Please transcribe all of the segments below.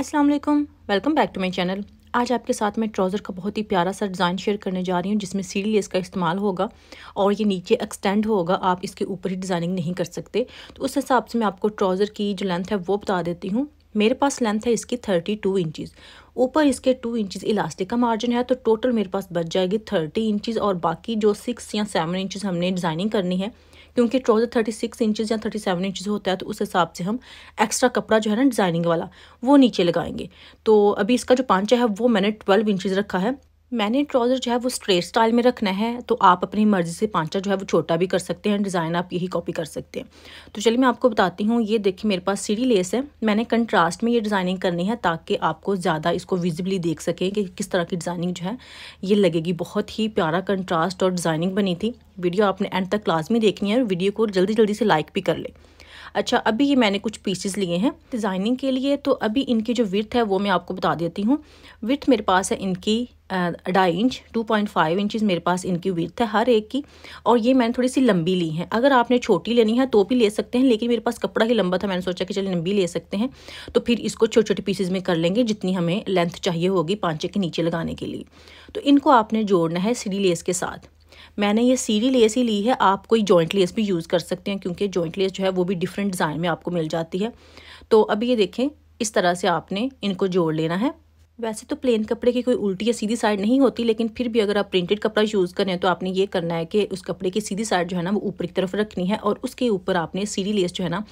अस्सलाम वालेकुम welcome back to my channel आज आपके साथ मैं ट्राउज़र का बहुत ही प्यारा सा डिज़ाइन शेयर करने जा रही हूँ जिसमें सीढ़ लेस का इस्तेमाल होगा और ये नीचे एक्सटेंड होगा आप इसके ऊपर ही डिज़ाइनिंग नहीं कर सकते तो उस हिसाब से मैं आपको ट्राउज़र की जो लेंथ है वो बता देती हूँ मेरे पास लेंथ है इसकी थर्टी टू इंचज़ ऊपर इसके टू इंचज़ इलास्टिक का मार्जिन है तो टोटल मेरे पास बच जाएगी थर्टी इंचज़ और बाकी जो सिक्स या सेवन इंचज़ हमने डिज़ाइनिंग करनी है क्योंकि ट्राउज़र थर्टी सिक्स इंचज़ या थर्टी सेवन इंचज़ होता है तो उस हिसाब से हम एक्स्ट्रा कपड़ा जो है ना डिज़ाइनिंग वाला वो नीचे लगाएंगे तो अभी इसका जो पांचा है वो मैंने ट्वेल्व इंचज़ रखा है मैंने ट्राउज़र जो है वो स्ट्रेट स्टाइल में रखना है तो आप अपनी मर्ज़ी से पांचा जो है वो छोटा भी कर सकते हैं डिज़ाइन आप यही कॉपी कर सकते हैं तो चलिए मैं आपको बताती हूँ ये देखिए मेरे पास सीढ़ी लेस है मैंने कंट्रास्ट में ये डिज़ाइनिंग करनी है ताकि आपको ज़्यादा इसको विजिबली देख सकें कि किस तरह की डिज़ाइनिंग जो है ये लगेगी बहुत ही प्यारा कंट्रास्ट और डिज़ाइनिंग बनी थी वीडियो आपने एंड तक क्लास में देखनी है और वीडियो को जल्दी जल्दी से लाइक भी कर लें अच्छा अभी ये मैंने कुछ पीसेस लिए हैं डिज़ाइनिंग के लिए तो अभी इनकी जो विर्थ है वो मैं आपको बता देती हूँ विर्थ मेरे पास है इनकी ढाई inch two point five inches मेरे पास इनकी विर्थ है हर एक की और ये मैंने थोड़ी सी लंबी ली है अगर आपने छोटी लेनी है तो भी ले सकते हैं लेकिन मेरे पास कपड़ा ही लंबा था मैंने सोचा कि चलिए लंबी ले सकते हैं तो फिर इसको छोटे छोटे पीसेज में कर लेंगे जितनी हमें लेंथ चाहिए होगी पाँचे के नीचे लगाने के लिए तो इनको आपने जोड़ना है सीढ़ी लेस के साथ मैंने ये सीरी लेस ही ली है आप कोई जॉइंट लेस भी यूज़ कर सकते हैं क्योंकि जॉइंट लेस जो है वो भी डिफरेंट डिज़ाइन में आपको मिल जाती है तो अभी ये देखें इस तरह से आपने इनको जोड़ लेना है वैसे तो प्लेन कपड़े की कोई उल्टी या सीधी साइड नहीं होती लेकिन फिर भी अगर आप प्रिंटेड कपड़ा यूज़ करें तो आपने ये करना है कि उस कपड़े की सीधी साइड जो है ना वो ऊपर की तरफ रखनी है और उसके ऊपर आपने सीधी लेस जो है ना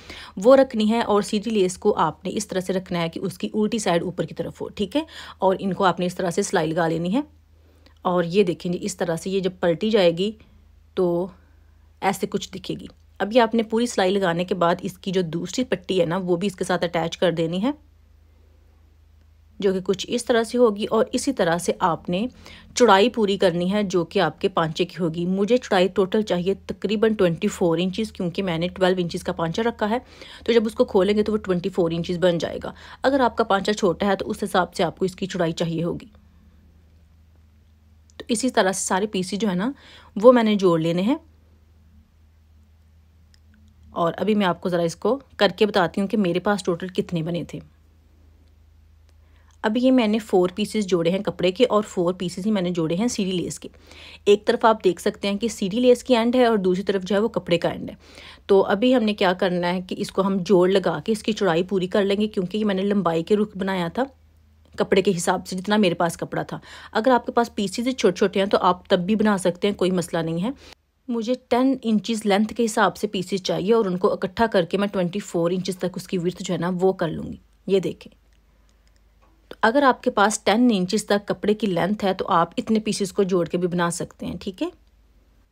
वो रखनी है और सीधी लेस को आपने इस तरह से रखना है कि उसकी उल्टी साइड ऊपर की तरफ हो ठीक है और इनको आपने इस तरह से सिलाई लगा लेनी है और ये देखेंगे इस तरह से ये जब पलटी जाएगी तो ऐसे कुछ दिखेगी अभी आपने पूरी सिलाई लगाने के बाद इसकी जो दूसरी पट्टी है ना वो भी इसके साथ अटैच कर देनी है जो कि कुछ इस तरह से होगी और इसी तरह से आपने चौड़ाई पूरी करनी है जो कि आपके पांचे की होगी मुझे चौड़ाई टोटल चाहिए तकरीबन 24 इंचज़ क्योंकि मैंने 12 इंचज़ का पांचा रखा है तो जब उसको खोलेंगे तो वो 24 इंचज़ बन जाएगा अगर आपका पांचा छोटा है तो उस हिसाब से आपको इसकी चौड़ाई चाहिए होगी इसी तरह से सारे पीसी जो है ना वो मैंने जोड़ लेने हैं और अभी मैं आपको ज़रा इसको करके बताती हूँ कि मेरे पास टोटल कितने बने थे अभी ये मैंने फ़ोर पीसेस जोड़े हैं कपड़े के और फोर पीसेस ही मैंने जोड़े हैं सीढ़ी लेस के एक तरफ आप देख सकते हैं कि सीढ़ी लेस की एंड है और दूसरी तरफ जो है वो कपड़े का एंड है तो अभी हमने क्या करना है कि इसको हम जोड़ लगा के इसकी चौड़ाई पूरी कर लेंगे क्योंकि मैंने लंबाई के रुख बनाया था कपड़े के हिसाब से जितना मेरे पास कपड़ा था अगर आपके पास पीसीज छोटे छोटे हैं तो आप तब भी बना सकते हैं कोई मसला नहीं है मुझे टेन इंचज़ लेंथ के हिसाब से पीसीज चाहिए और उनको इकट्ठा करके मैं ट्वेंटी फोर इंचज़ तक उसकी विर्थ जो है ना वो कर लूँगी ये देखें तो अगर आपके पास टेन इंचज़ तक कपड़े की लेंथ है तो आप इतने पीसीज को जोड़ के भी बना सकते हैं ठीक है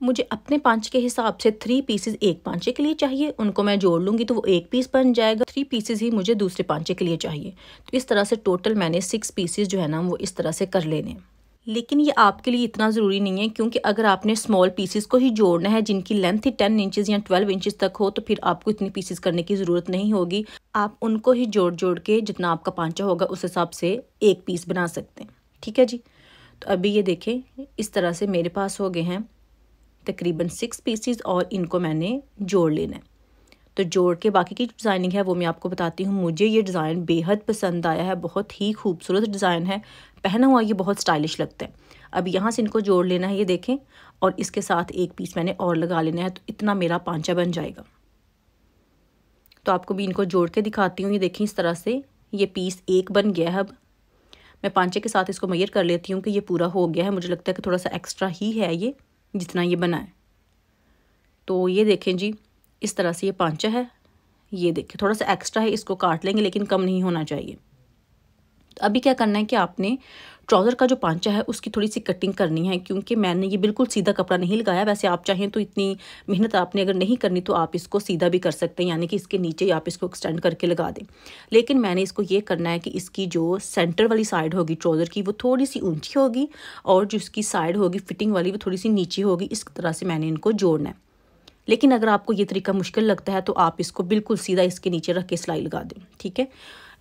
मुझे अपने पांच के हिसाब से थ्री पीसेज एक पांचे के लिए चाहिए उनको मैं जोड़ लूँगी तो वो एक पीस बन जाएगा थ्री पीसेज ही मुझे दूसरे पांचे के लिए चाहिए तो इस तरह से टोटल मैंने सिक्स पीसेज जो है ना वो इस तरह से कर लेने लेकिन ये आपके लिए इतना ज़रूरी नहीं है क्योंकि अगर आपने स्मॉल पीसेस को ही जोड़ना है जिनकी लेंथ ही टेन इंचज़ या ट्वेल्व इंचज़ तक हो तो फिर आपको इतनी पीसेस करने की ज़रूरत नहीं होगी आप उनको ही जोड़ जोड़ के जितना आपका पांचा होगा उस हिसाब से एक पीस बना सकते हैं ठीक है जी तो अभी ये देखें इस तरह से मेरे पास हो गए हैं तकरीबन सिक्स पीसीज और इनको मैंने जोड़ लेना है तो जोड़ के बाकी की डिज़ाइनिंग है वो मैं आपको बताती हूँ मुझे ये डिज़ाइन बेहद पसंद आया है बहुत ही खूबसूरत डिज़ाइन है पहना हुआ ये बहुत स्टाइलिश लगता है अब यहाँ से इनको जोड़ लेना है ये देखें और इसके साथ एक पीस मैंने और लगा लेना है तो इतना मेरा पांचा बन जाएगा तो आपको भी इनको जोड़ के दिखाती हूँ ये देखें इस तरह से ये पीस एक बन गया है अब मैं पांचे के साथ इसको मैयर कर लेती हूँ कि ये पूरा हो गया है मुझे लगता है कि थोड़ा सा एक्स्ट्रा ही है ये जितना ये बना है तो ये देखें जी इस तरह से ये पांचा है ये देखें थोड़ा सा एक्स्ट्रा है इसको काट लेंगे लेकिन कम नहीं होना चाहिए अभी क्या करना है कि आपने ट्राउज़र का जो पांचा है उसकी थोड़ी सी कटिंग करनी है क्योंकि मैंने ये बिल्कुल सीधा कपड़ा नहीं लगाया वैसे आप चाहें तो इतनी मेहनत आपने अगर नहीं करनी तो आप इसको सीधा भी कर सकते हैं यानी कि इसके नीचे ही आप इसको एक्सटेंड करके लगा दें लेकिन मैंने इसको ये करना है कि इसकी जो सेंटर वाली साइड होगी ट्राउज़र की वो थोड़ी सी ऊँची होगी और जो इसकी साइड होगी फिटिंग वाली वो थोड़ी सी नीची होगी इस तरह से मैंने इनको जोड़ना है लेकिन अगर आपको ये तरीका मुश्किल लगता है तो आप इसको बिल्कुल सीधा इसके नीचे रख के सिलाई लगा दें ठीक है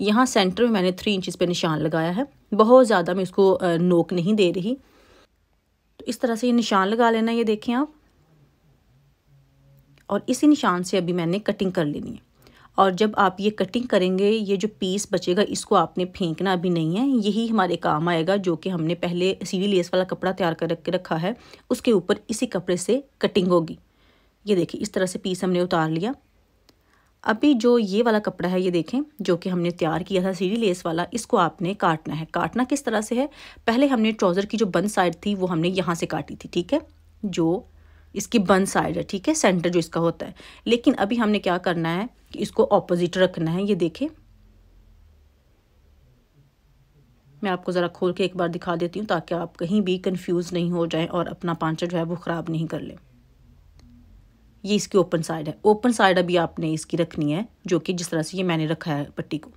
यहाँ सेंटर में मैंने थ्री इंचज़ पे निशान लगाया है बहुत ज़्यादा मैं इसको नोक नहीं दे रही तो इस तरह से ये निशान लगा लेना ये देखें आप और इसी निशान से अभी मैंने कटिंग कर लेनी है और जब आप ये कटिंग करेंगे ये जो पीस बचेगा इसको आपने फेंकना अभी नहीं है यही हमारे काम आएगा जो कि हमने पहले सीढ़ी लेस वाला कपड़ा तैयार कर रखा है उसके ऊपर इसी कपड़े से कटिंग होगी ये देखिए इस तरह से पीस हमने उतार लिया अभी जो ये वाला कपड़ा है ये देखें जो कि हमने तैयार किया था सीढ़ी लेस वाला इसको आपने काटना है काटना किस तरह से है पहले हमने ट्राउज़र की जो बन साइड थी वो हमने यहाँ से काटी थी ठीक है जो इसकी बन साइड है ठीक है सेंटर जो इसका होता है लेकिन अभी हमने क्या करना है कि इसको ऑपोजिट रखना है ये देखें मैं आपको ज़रा खोल के एक बार दिखा देती हूँ ताकि आप कहीं भी कंफ्यूज नहीं हो जाए और अपना पांचा जो है वो ख़राब नहीं कर लें ये इसकी ओपन साइड है ओपन साइड अभी आपने इसकी रखनी है जो कि जिस तरह से ये मैंने रखा है पट्टी को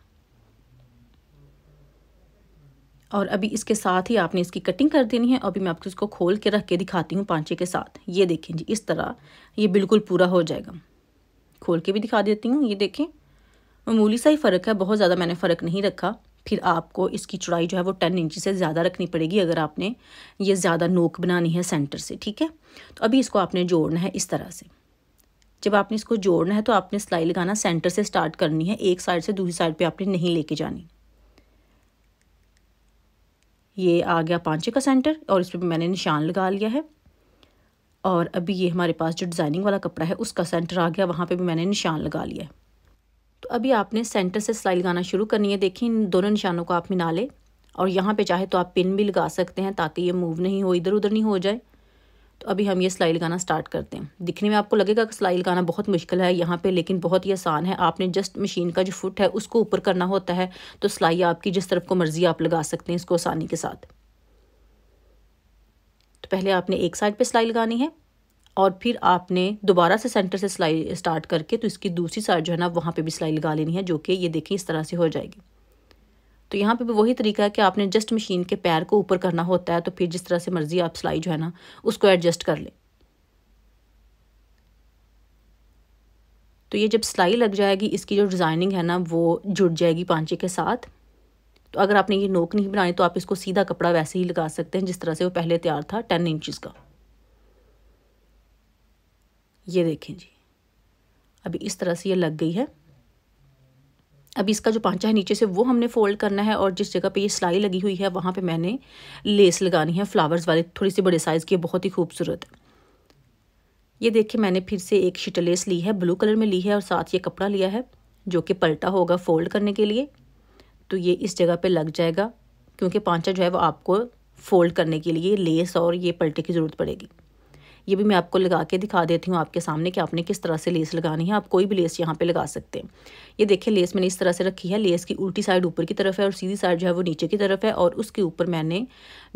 और अभी इसके साथ ही आपने इसकी कटिंग कर देनी है अभी मैं आपको इसको खोल के रख के दिखाती हूँ पांचे के साथ ये देखें जी इस तरह ये बिल्कुल पूरा हो जाएगा खोल के भी दिखा देती हूँ ये देखें मामूली सा ही फ़र्क है बहुत ज़्यादा मैंने फ़र्क नहीं रखा फिर आपको इसकी चौड़ाई जो है वो टेन इंच से ज़्यादा रखनी पड़ेगी अगर आपने ये ज़्यादा नोक बनानी है सेंटर से ठीक है तो अभी इसको आपने जोड़ना है इस तरह से जब आपने इसको जोड़ना है तो आपने सिलाई लगाना सेंटर से स्टार्ट करनी है एक साइड से दूसरी साइड पे आपने नहीं लेके जानी ये आ गया पांचे का सेंटर और इस पर मैंने निशान लगा लिया है और अभी ये हमारे पास जो डिज़ाइनिंग वाला कपड़ा है उसका सेंटर आ गया वहाँ पर भी मैंने निशान लगा लिया है तो अभी आपने सेंटर से सिलाई लगाना शुरू करनी है देखिए इन दोनों निशानों को आप मिला लें और यहाँ पे चाहे तो आप पिन भी लगा सकते हैं ताकि ये मूव नहीं हो इधर उधर नहीं हो जाए तो अभी हम ये सिलाई लगाना स्टार्ट करते हैं दिखने में आपको लगेगा कि सिलाई लगाना बहुत मुश्किल है यहाँ पे लेकिन बहुत ही आसान है आपने जस्ट मशीन का जो फुट है उसको ऊपर करना होता है तो सिलाई आपकी जिस तरफ को मर्जी आप लगा सकते हैं इसको आसानी के साथ तो पहले आपने एक साइड पर सिलाई लगानी है और फिर आपने दोबारा से सेंटर से सिलाई स्टार्ट करके तो इसकी दूसरी साइड जो है ना वहाँ पर भी सिलाई लगा लेनी है जो कि ये देखें इस तरह से हो जाएगी तो यहाँ पे भी वही तरीका है कि आपने जस्ट मशीन के पैर को ऊपर करना होता है तो फिर जिस तरह से मर्जी आप सिलाई जो है ना उसको एडजस्ट कर लें तो ये जब सिलाई लग जाएगी इसकी जो डिज़ाइनिंग है ना वो जुड़ जाएगी पांचे के साथ तो अगर आपने ये नोक नहीं बनाई तो आप इसको सीधा कपड़ा वैसे ही लगा सकते हैं जिस तरह से वो पहले तैयार था टेन इंचज़ का ये देखें जी अभी इस तरह से ये लग गई है अब इसका जो पांचा है नीचे से वो हमने फोल्ड करना है और जिस जगह पे ये सिलाई लगी हुई है वहाँ पे मैंने लेस लगानी है फ्लावर्स वाले थोड़ी सी बड़े साइज़ की बहुत ही खूबसूरत है ये देखिए मैंने फिर से एक शीट लेस ली है ब्लू कलर में ली है और साथ ये कपड़ा लिया है जो कि पलटा होगा फोल्ड करने के लिए तो ये इस जगह पर लग जाएगा क्योंकि पांचा जो है वो आपको फोल्ड करने के लिए लेस और ये पलटे की ज़रूरत पड़ेगी ये भी मैं आपको लगा के दिखा देती हूँ आपके सामने कि आपने किस तरह से लेस लगानी है आप कोई भी लेस यहाँ पे लगा सकते हैं ये देखिए लेस मैंने इस तरह से रखी है लेस की उल्टी साइड ऊपर की तरफ है और सीधी साइड जो है वो नीचे की तरफ है और उसके ऊपर मैंने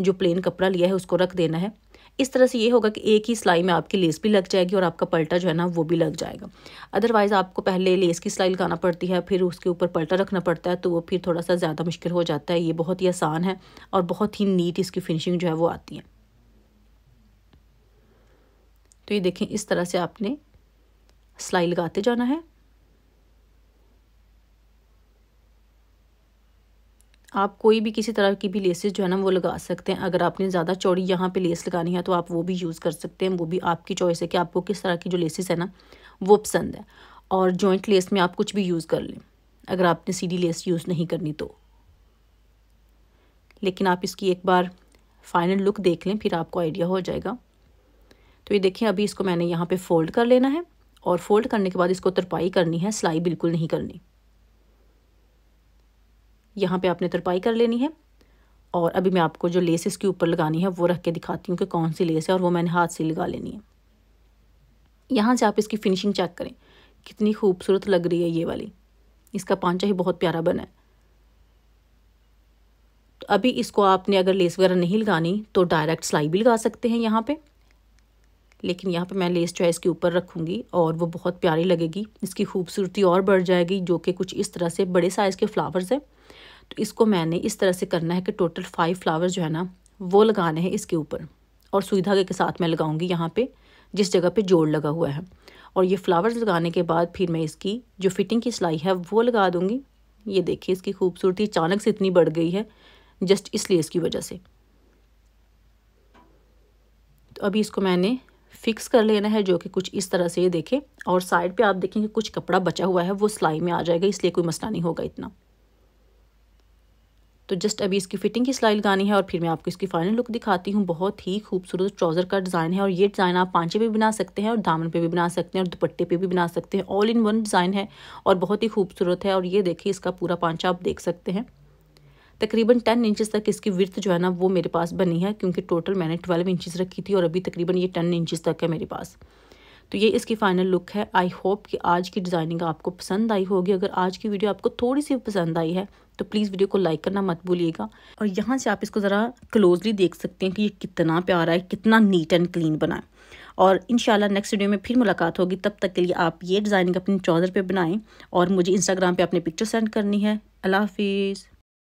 जो प्लेन कपड़ा लिया है उसको रख देना है इस तरह से ये होगा कि एक ही सिलाई में आपकी लेस भी लग जाएगी और आपका पलटा जो है ना वो भी लग जाएगा अदरवाइज़ आपको पहले लेस की सिलाई लगाना पड़ती है फिर उसके ऊपर पलटा रखना पड़ता है तो वो फिर थोड़ा सा ज़्यादा मुश्किल हो जाता है ये बहुत ही आसान है और बहुत ही नीट इसकी फिनिशिंग जो है वो आती है तो ये देखें इस तरह से आपने सिलाई लगाते जाना है आप कोई भी किसी तरह की भी लेसेस जो है ना वो लगा सकते हैं अगर आपने ज़्यादा चौड़ी यहाँ पे लेस लगानी है तो आप वो भी यूज़ कर सकते हैं वो भी आपकी चॉइस है कि आपको किस तरह की जो लेसेस है ना वो पसंद है और जॉइंट लेस में आप कुछ भी यूज़ कर लें अगर आपने सीधी लेस यूज़ नहीं करनी तो लेकिन आप इसकी एक बार फाइनल लुक देख लें फिर आपको आइडिया हो जाएगा तो ये देखें अभी इसको मैंने यहाँ पे फोल्ड कर लेना है और फोल्ड करने के बाद इसको तरपाई करनी है सिलाई बिल्कुल नहीं करनी यहाँ पे आपने तरपाई कर लेनी है और अभी मैं आपको जो लेस इसके ऊपर लगानी है वो रख के दिखाती हूँ कि कौन सी लेस है और वो मैंने हाथ से लगा लेनी है यहाँ से आप इसकी फिनिशिंग चेक करें कितनी खूबसूरत लग रही है ये वाली इसका पांचा ही बहुत प्यारा बना है तो अभी इसको आपने अगर लेस वगैरह नहीं लगानी तो डायरेक्ट सिलाई भी लगा सकते हैं यहाँ पे लेकिन यहाँ पे मैं लेस चॉइस के ऊपर रखूँगी और वो बहुत प्यारी लगेगी इसकी खूबसूरती और बढ़ जाएगी जो कि कुछ इस तरह से बड़े साइज़ के फ्लावर्स हैं तो इसको मैंने इस तरह से करना है कि टोटल फाइव फ्लावर्स जो है ना वो लगाने हैं इसके ऊपर और सुई धागे के साथ मैं लगाऊँगी यहाँ पर जिस जगह पर जोड़ लगा हुआ है और ये फ्लावर्स लगाने के बाद फिर मैं इसकी जो फिटिंग की सिलाई है वो लगा दूँगी ये देखिए इसकी खूबसूरती अचानक से इतनी बढ़ गई है जस्ट इसलिए इसकी वजह से तो अभी इसको मैंने फिक्स कर लेना है जो कि कुछ इस तरह से ये देखें और साइड पे आप देखेंगे कुछ कपड़ा बचा हुआ है वो सिलाई में आ जाएगा इसलिए कोई मसला नहीं होगा इतना तो जस्ट अभी इसकी फिटिंग की सिलाई लगानी है और फिर मैं आपको इसकी फाइनल लुक दिखाती हूँ बहुत ही खूबसूरत ट्राउज़र का डिज़ाइन है और ये डिज़ाइन आप पांचे पे भी बना सकते हैं और दामन पे भी बना सकते हैं और दुपट्टे पे भी बना सकते हैं ऑल इन वन डिज़ाइन है और बहुत ही खूबसूरत है और ये देखिए इसका पूरा पांचा आप देख सकते हैं तकरीबन टेन इंचज़ तक इसकी विर्थ जो है ना वो मेरे पास बनी है क्योंकि टोटल मैंने ट्वेल्व इंचज़ रखी थी और अभी तकरीबन ये टेन इंचज़ तक है मेरे पास तो ये इसकी फ़ाइनल लुक है आई होप कि आज की डिज़ाइनिंग आपको पसंद आई होगी अगर आज की वीडियो आपको थोड़ी सी पसंद आई है तो प्लीज़ वीडियो को लाइक करना मत भूलिएगा और यहाँ से आप इसको ज़रा क्लोजली देख सकते हैं कि ये कितना प्यारा है कितना नीट एंड क्लीन बना है और इन नेक्स्ट वीडियो में फिर मुलाकात होगी तब तक के लिए आप ये डिज़ाइनिंग अपने चौदर पर बनाएँ और मुझे इंस्टाग्राम पर अपनी पिक्चर सेंड करनी है अल्लाह हाफिज़